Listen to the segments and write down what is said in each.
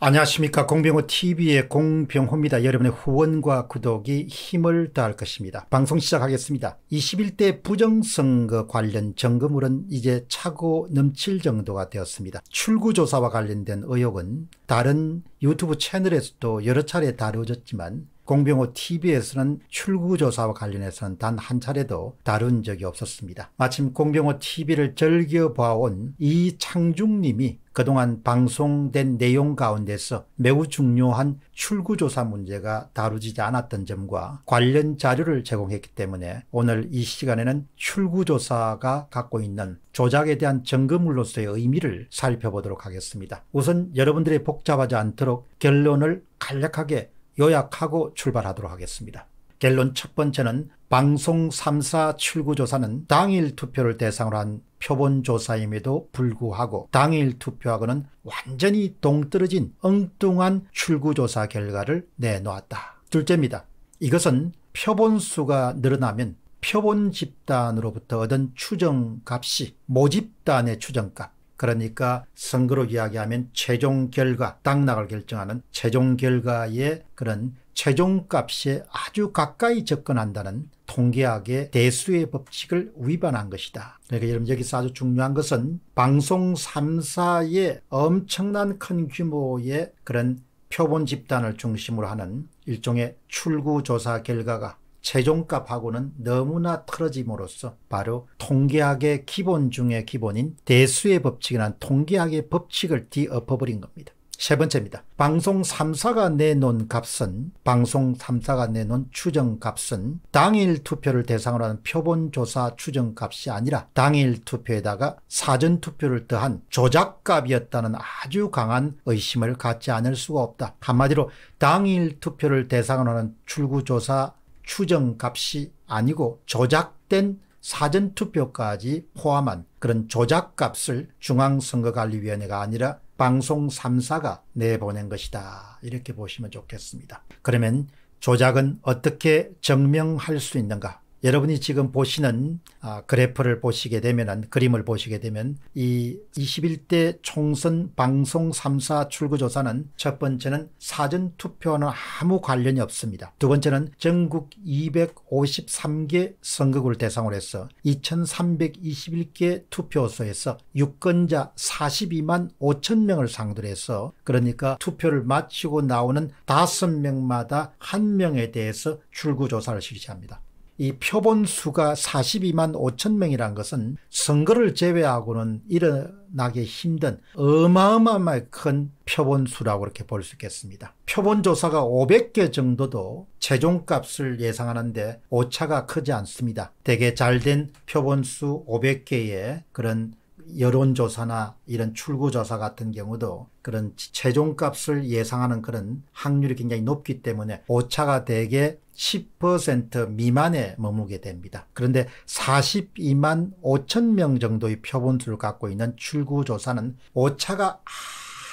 안녕하십니까 공병호TV의 공병호입니다. 여러분의 후원과 구독이 힘을 다할 것입니다. 방송 시작하겠습니다. 21대 부정선거 관련 점검물은 이제 차고 넘칠 정도가 되었습니다. 출구조사와 관련된 의혹은 다른 유튜브 채널에서도 여러 차례 다루어졌지만 공병호 TV에서는 출구조사와 관련해서는 단 한 차례도 다룬 적이 없었습니다. 마침 공병호 TV를 즐겨봐온 이창중님이 그동안 방송된 내용 가운데서 매우 중요한 출구조사 문제가 다루지지 않았던 점과 관련 자료를 제공했기 때문에 오늘 이 시간에는 출구조사가 갖고 있는 조작에 대한 점검물로서의 의미를 살펴보도록 하겠습니다. 우선 여러분들의 복잡하지 않도록 결론을 간략하게 요약하고 출발하도록 하겠습니다. 결론 첫 번째는 방송 3사 출구조사는 당일 투표를 대상으로 한 표본조사임에도 불구하고 당일 투표하고는 완전히 동떨어진 엉뚱한 출구조사 결과를 내놓았다. 둘째입니다. 이것은 표본수가 늘어나면 표본 집단으로부터 얻은 추정값이 모집단의 추정값, 그러니까 선거로 이야기하면 최종 결과, 당락을 결정하는 최종 결과의 그런 최종 값에 아주 가까이 접근한다는 통계학의 대수의 법칙을 위반한 것이다. 그러니까 여러분 여기서 아주 중요한 것은 방송 3사의 엄청난 큰 규모의 그런 표본 집단을 중심으로 하는 일종의 출구조사 결과가 최종값하고는 너무나 틀어짐으로써 바로 통계학의 기본 중의 기본인 대수의 법칙이란 통계학의 법칙을 뒤엎어버린 겁니다. 세 번째입니다. 방송 3사가 내놓은 값은 방송 3사가 내놓은 추정값은 당일 투표를 대상으로 하는 표본조사 추정값이 아니라 당일 투표에다가 사전 투표를 더한 조작값이었다는 아주 강한 의심을 갖지 않을 수가 없다. 한마디로 당일 투표를 대상으로 하는 출구조사 추정값이 아니고 조작된 사전투표까지 포함한 그런 조작값을 중앙선거관리위원회가 아니라 방송 3사가 내보낸 것이다. 이렇게 보시면 좋겠습니다. 그러면 조작은 어떻게 증명할 수 있는가? 여러분이 지금 보시는 아, 그래프를 보시게 되면 그림을 보시게 되면 이 21대 총선 방송 3사 출구조사는 첫 번째는 사전투표와는 아무 관련이 없습니다. 두 번째는 전국 253개 선거구를 대상으로 해서 2321개 투표소에서 유권자 42만 5천 명을 상대로 해서 그러니까 투표를 마치고 나오는 5명마다 1명에 대해서 출구조사를 실시합니다. 이 표본 수가 42만 5천 명이란 것은 선거를 제외하고는 일어나기 힘든 어마어마한큰 표본 수라고 이렇게 볼 수 있겠습니다. 표본 조사가 500개 정도도 최종값을 예상하는데 오차가 크지 않습니다. 대개 잘된 표본 수 500개의 그런 여론조사나 이런 출구조사 같은 경우도 그런 최종값을 예상하는 그런 확률이 굉장히 높기 때문에 오차가 대개 10% 미만에 머무게 됩니다. 그런데 42만 5천 명 정도의 표본수를 갖고 있는 출구조사는 오차가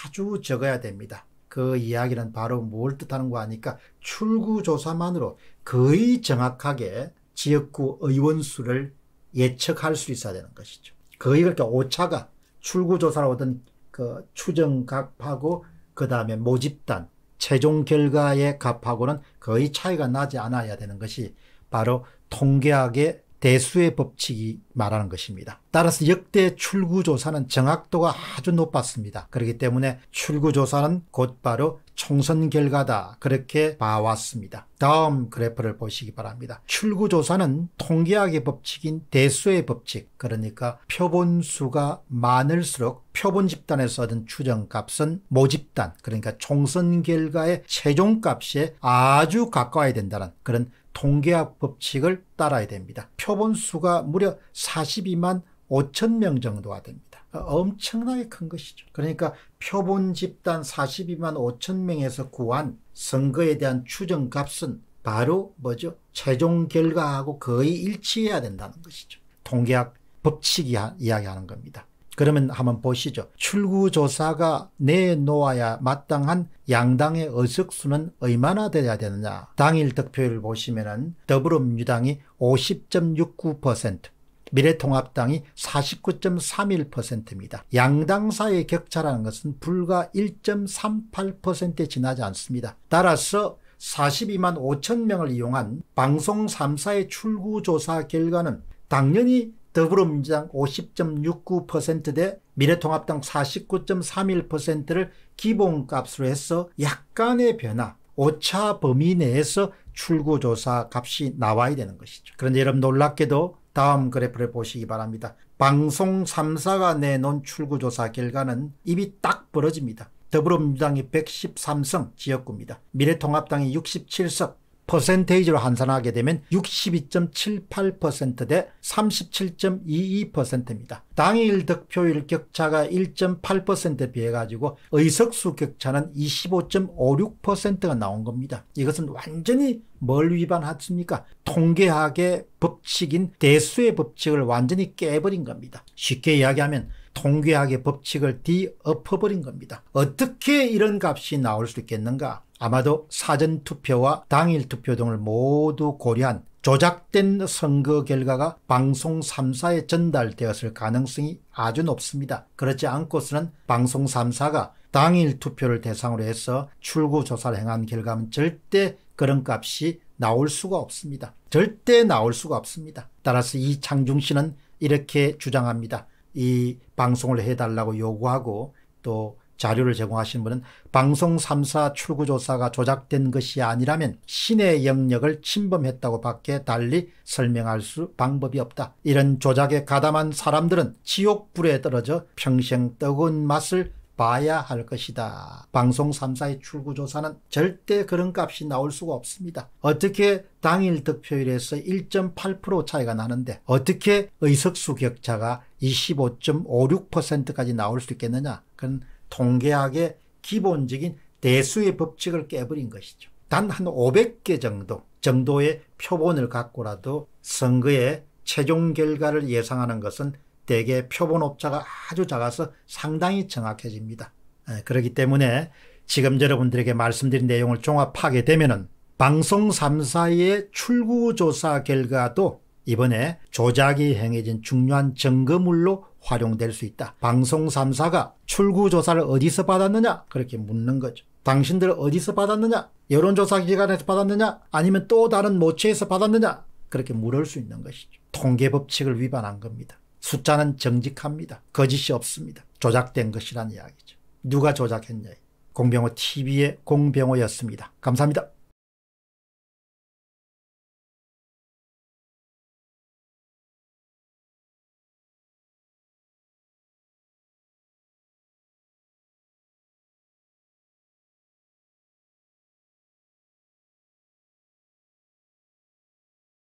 아주 적어야 됩니다. 그 이야기는 바로 뭘 뜻하는 거 아니까 출구조사만으로 거의 정확하게 지역구 의원수를 예측할 수 있어야 되는 것이죠. 거의 그렇게 오차가 출구조사를 오던 그 추정값하고 그 다음에 모집단 최종 결과의 값하고는 거의 차이가 나지 않아야 되는 것이 바로 통계학의 대수의 법칙이 말하는 것입니다. 따라서 역대 출구조사는 정확도가 아주 높았습니다. 그렇기 때문에 출구조사는 곧바로 총선 결과다 그렇게 봐왔습니다. 다음 그래프를 보시기 바랍니다. 출구조사는 통계학의 법칙인 대수의 법칙 그러니까 표본수가 많을수록 표본 집단에서 얻은 추정값은 모집단 그러니까 총선 결과의 최종값에 아주 가까워야 된다는 그런 통계학 법칙을 따라야 됩니다. 표본수가 무려 42만 5천 명 정도가 됩니다. 엄청나게 큰 것이죠. 그러니까 표본 집단 42만 5천 명에서 구한 선거에 대한 추정값은 바로 뭐죠? 최종 결과하고 거의 일치해야 된다는 것이죠. 통계학 법칙이 이야기하는 겁니다. 그러면 한번 보시죠. 출구조사가 내놓아야 마땅한 양당의 의석수는 얼마나 돼야 되느냐. 당일 득표율을 보시면은 더불어민주당이 50.69%, 미래통합당이 49.31%입니다. 양당 사의 격차라는 것은 불과 1.38%에 지나지 않습니다. 따라서 42만 5천 명을 이용한 방송 3사의 출구조사 결과는 당연히 더불어민주당 50.69%대 미래통합당 49.31%를 기본값으로 해서 약간의 변화, 오차 범위 내에서 출구조사 값이 나와야 되는 것이죠. 그런데 여러분 놀랍게도 다음 그래프를 보시기 바랍니다. 방송 3사가 내놓은 출구조사 결과는 입이 딱 벌어집니다. 더불어민주당이 113성 지역구입니다. 미래통합당이 67석, 퍼센테이지로 환산하게 되면 62.78%대 37.22%입니다. 당일 득표율 격차가 1.8% 비해 가지고 의석수 격차는 25.56%가 나온 겁니다. 이것은 완전히 뭘 위반했습니까? 통계학의 법칙인 대수의 법칙을 완전히 깨버린 겁니다. 쉽게 이야기하면 통계학의 법칙을 뒤엎어버린 겁니다. 어떻게 이런 값이 나올 수 있겠는가? 아마도 사전투표와 당일투표 등을 모두 고려한 조작된 선거 결과가 방송 3사에 전달되었을 가능성이 아주 높습니다. 그렇지 않고서는 방송 3사가 당일 투표를 대상으로 해서 출구 조사를 행한 결과는 절대 그런 값이 나올 수가 없습니다. 절대 나올 수가 없습니다. 따라서 이창중 씨는 이렇게 주장합니다. 이 방송을 해달라고 요구하고 또 자료를 제공하신 분은 방송 3사 출구조사가 조작된 것이 아니라면 신의 영역을 침범했다고 밖에 달리 설명할 수 방법이 없다. 이런 조작에 가담한 사람들은 지옥불에 떨어져 평생 뜨거운 맛을 봐야 할 것이다. 방송 3사의 출구조사는 절대 그런 값이 나올 수가 없습니다. 어떻게 당일 득표율에서 1.8% 차이가 나는데 어떻게 의석수 격차가 25.56%까지 나올 수 있겠느냐. 그건 통계학의 기본적인 대수의 법칙을 깨버린 것이죠. 단 한 500개 정도 정도의 표본을 갖고라도 선거의 최종 결과를 예상하는 것은 대개 표본오차가 아주 작아서 상당히 정확해집니다. 예, 그렇기 때문에 지금 여러분들에게 말씀드린 내용을 종합하게 되면 방송 3사의 출구조사 결과도 이번에 조작이 행해진 중요한 증거물로 활용될 수 있다. 방송 3사가 출구 조사를 어디서 받았느냐? 그렇게 묻는 거죠. 당신들 어디서 받았느냐? 여론조사 기관에서 받았느냐? 아니면 또 다른 모체에서 받았느냐? 그렇게 물을 수 있는 것이죠. 통계 법칙을 위반한 겁니다. 숫자는 정직합니다. 거짓이 없습니다. 조작된 것이란 이야기죠. 누가 조작했냐? 공병호 TV의 공병호였습니다. 감사합니다.